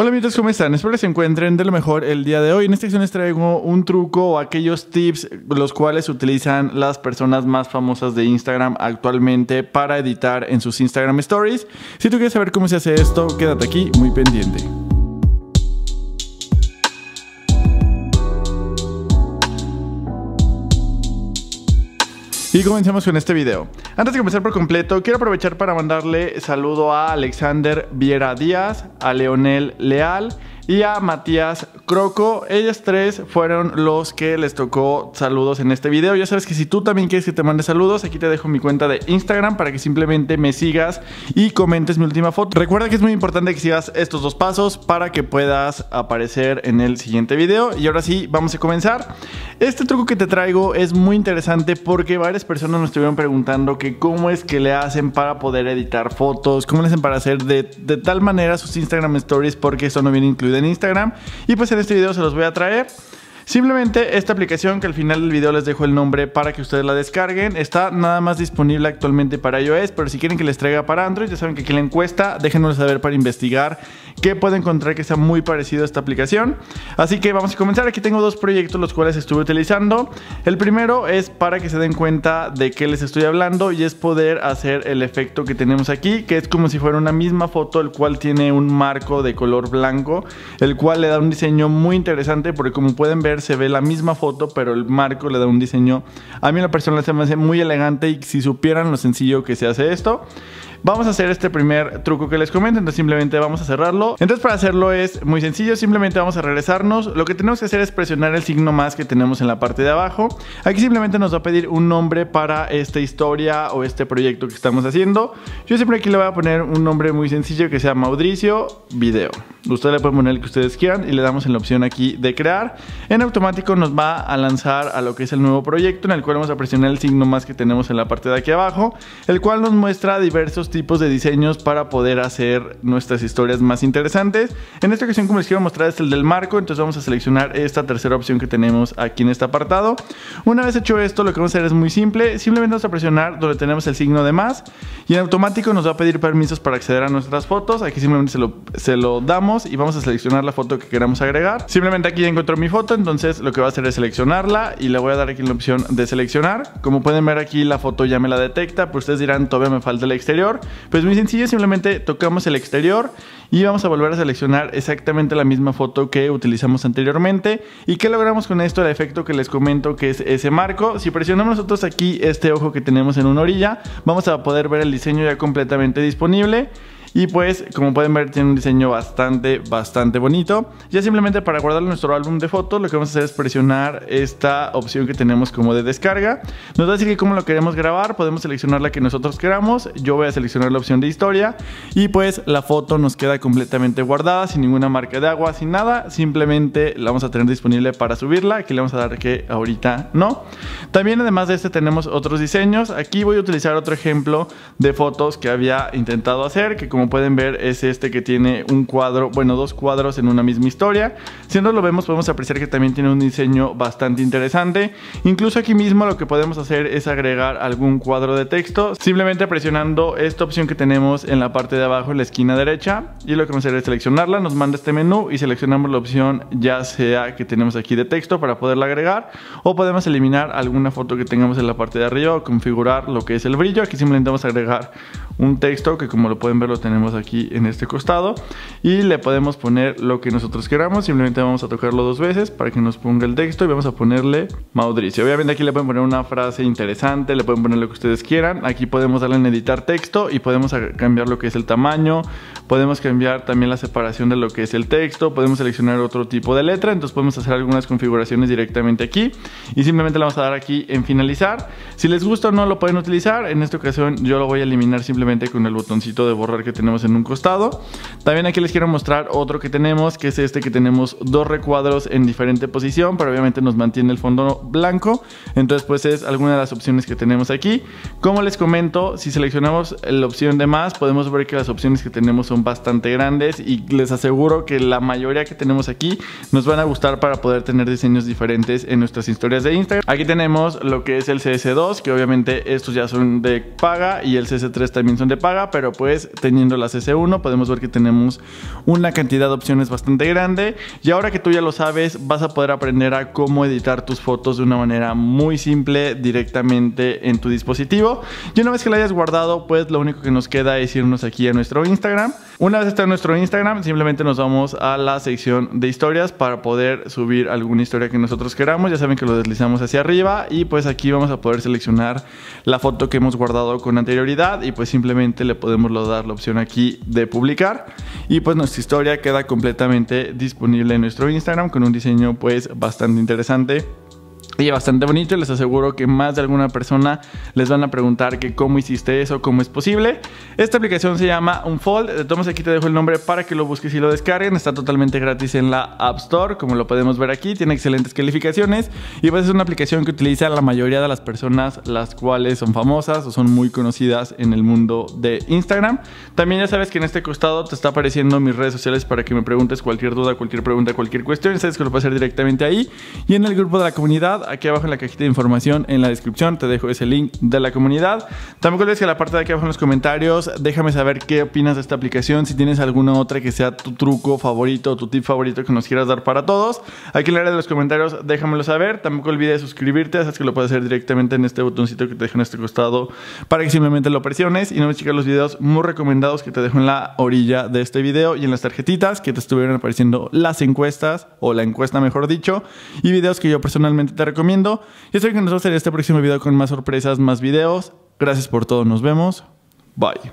Hola amigos, ¿cómo están? Espero que se encuentren de lo mejor el día de hoy. En esta sección les traigo un truco o aquellos tips los cuales utilizan las personas más famosas de Instagram actualmente para editar en sus Instagram Stories. Si tú quieres saber cómo se hace esto, quédate aquí muy pendiente. Y comencemos con este video. Antes de comenzar por completo, quiero aprovechar para mandarle saludo a Alexander Viera Díaz, a Leonel Leal, y a Matías Croco. ellas tres fueron los que les tocó saludos en este video. Ya sabes que si tú también quieres que te mande saludos, aquí te dejo mi cuenta de Instagram para que simplemente me sigas y comentes mi última foto. Recuerda que es muy importante que sigas estos dos pasos para que puedas aparecer en el siguiente video. Y ahora sí, vamos a comenzar. Este truco que te traigo es muy interesante porque varias personas me estuvieron preguntando que cómo es que le hacen para poder editar fotos, cómo le hacen para hacer de, de tal manera sus Instagram Stories porque eso no viene incluido en Instagram. Y pues en este video se los voy a traer. Simplemente esta aplicación que al final del video les dejo el nombre para que ustedes la descarguen, está nada más disponible actualmente para iOS, pero si quieren que les traiga para Android, ya saben que aquí la encuesta, déjenos saber para investigar qué puede encontrar que sea muy parecido a esta aplicación. Así que vamos a comenzar, aquí tengo dos proyectos los cuales estuve utilizando. El primero es para que se den cuenta de qué les estoy hablando y es poder hacer el efecto que tenemos aquí, que es como si fuera una misma foto, el cual tiene un marco de color blanco, el cual le da un diseño muy interesante porque como pueden ver se ve la misma foto, pero el marco le da un diseño. A mí la persona se me hace muy elegante y si supieran lo sencillo que se hace esto, Vamos a hacer este primer truco que les comento, entonces simplemente vamos a cerrarlo. Entonces para hacerlo es muy sencillo, simplemente vamos a regresarnos. Lo que tenemos que hacer es presionar el signo más que tenemos en la parte de abajo. Aquí simplemente nos va a pedir un nombre para esta historia o este proyecto que estamos haciendo. Yo siempre aquí le voy a poner un nombre muy sencillo que sea Mauricio Video. Ustedes le pueden poner el que ustedes quieran y le damos en la opción aquí de crear. En automático nos va a lanzar a lo que es el nuevo proyecto en el cual vamos a presionar el signo más que tenemos en la parte de aquí abajo, el cual nos muestra diversos tipos de diseños para poder hacer nuestras historias más interesantes. En esta ocasión como les quiero mostrar es el del marco, entonces vamos a seleccionar esta tercera opción que tenemos aquí en este apartado. Una vez hecho esto lo que vamos a hacer es muy simple, simplemente vamos a presionar donde tenemos el signo de más y en automático nos va a pedir permisos para acceder a nuestras fotos, aquí simplemente se lo, damos y vamos a seleccionar la foto que queramos agregar. Simplemente aquí ya encontré mi foto, entonces lo que va a hacer es seleccionarla y le voy a dar aquí la opción de seleccionar. Como pueden ver aquí la foto ya me la detecta, pero pues ustedes dirán todavía me falta el exterior, pues muy sencillo, simplemente tocamos el exterior y vamos a volver a seleccionar exactamente la misma foto que utilizamos anteriormente. ¿Y que logramos con esto? El efecto que les comento que es ese marco. Si presionamos nosotros aquí este ojo que tenemos en una orilla, vamos a poder ver el diseño ya completamente disponible. Y pues, como pueden ver, tiene un diseño bastante, bastante bonito. Ya simplemente para guardar nuestro álbum de fotos, lo que vamos a hacer es presionar esta opción que tenemos como de descarga. Nos va a decir que como lo queremos grabar, podemos seleccionar la que nosotros queramos. Yo voy a seleccionar la opción de historia y pues la foto nos queda completamente guardada, sin ninguna marca de agua, sin nada. Simplemente la vamos a tener disponible para subirla. Aquí le vamos a dar que ahorita no. También además de este tenemos otros diseños. Aquí voy a utilizar otro ejemplo de fotos que había intentado hacer, que como pueden ver es este que tiene un cuadro, bueno, dos cuadros en una misma historia. Si no lo vemos podemos apreciar que también tiene un diseño bastante interesante. Incluso aquí mismo lo que podemos hacer es agregar algún cuadro de texto, simplemente presionando esta opción que tenemos en la parte de abajo en la esquina derecha. Y lo que vamos a hacer es seleccionarla, nos manda este menú y seleccionamos la opción ya sea que tenemos aquí de texto para poderla agregar o podemos eliminar alguna foto que tengamos en la parte de arriba o configurar lo que es el brillo. Aquí simplemente vamos a agregar un texto que como lo pueden ver lo tenemos tenemos aquí en este costado y le podemos poner lo que nosotros queramos, simplemente vamos a tocarlo dos veces para que nos ponga el texto y vamos a ponerle Maudricio. Obviamente aquí le pueden poner una frase interesante, le pueden poner lo que ustedes quieran, aquí podemos darle en editar texto y podemos cambiar lo que es el tamaño, podemos cambiar también la separación de lo que es el texto, podemos seleccionar otro tipo de letra, entonces podemos hacer algunas configuraciones directamente aquí y simplemente le vamos a dar aquí en finalizar. Si les gusta o no lo pueden utilizar, en esta ocasión yo lo voy a eliminar simplemente con el botoncito de borrar que tenemos en un costado. También aquí les quiero mostrar otro que tenemos, que es este que tenemos dos recuadros en diferente posición, pero obviamente nos mantiene el fondo blanco. Entonces pues es alguna de las opciones que tenemos aquí. Como les comento, si seleccionamos la opción de más, podemos ver que las opciones que tenemos son bastante grandes y les aseguro que la mayoría que tenemos aquí nos van a gustar para poder tener diseños diferentes en nuestras historias de Instagram. Aquí tenemos lo que es el CS2, que obviamente estos ya son de paga y el CS3 también son de paga, pero pues teniendo las la CC1, podemos ver que tenemos una cantidad de opciones bastante grande. Y ahora que tú ya lo sabes, vas a poder aprender a cómo editar tus fotos de una manera muy simple directamente en tu dispositivo. Y una vez que lo hayas guardado, pues lo único que nos queda es irnos aquí a nuestro Instagram. Una vez está en nuestro Instagram, simplemente nos vamos a la sección de historias para poder subir alguna historia que nosotros queramos. Ya saben que lo deslizamos hacia arriba y pues aquí vamos a poder seleccionar la foto que hemos guardado con anterioridad y pues simplemente le podemos dar la opción aquí de publicar. Y pues nuestra historia queda completamente disponible en nuestro Instagram con un diseño pues bastante interesante y bastante bonito les aseguro que más de alguna persona les van a preguntar que cómo hiciste eso, cómo es posible. Esta aplicación se llama Unfold, de todos aquí te dejo el nombre para que lo busques y lo descarguen, está totalmente gratis en la App Store, como lo podemos ver aquí, tiene excelentes calificaciones y pues es una aplicación que utiliza la mayoría de las personas las cuales son famosas o son muy conocidas en el mundo de Instagram. También ya sabes que en este costado te está apareciendo mis redes sociales para que me preguntes cualquier duda, cualquier pregunta, cualquier cuestión, sabes que lo puedes hacer directamente ahí y en el grupo de la comunidad aquí abajo en la cajita de información, en la descripción, te dejo ese link de la comunidad. También olvides que la parte de aquí abajo en los comentarios, déjame saber qué opinas de esta aplicación, si tienes alguna otra que sea tu truco favorito, tu tip favorito que nos quieras dar para todos. Aquí en la área de los comentarios, déjamelo saber. Tampoco olvides suscribirte, sabes que lo puedes hacer directamente en este botoncito que te dejo en este costado para que simplemente lo presiones y no me checar los videos muy recomendados que te dejo en la orilla de este video y en las tarjetitas que te estuvieron apareciendo las encuestas o la encuesta mejor dicho y videos que yo personalmente te recomiendo recomiendo. espero que nos a en este próximo video con más sorpresas, más videos. Gracias por todo, nos vemos. Bye.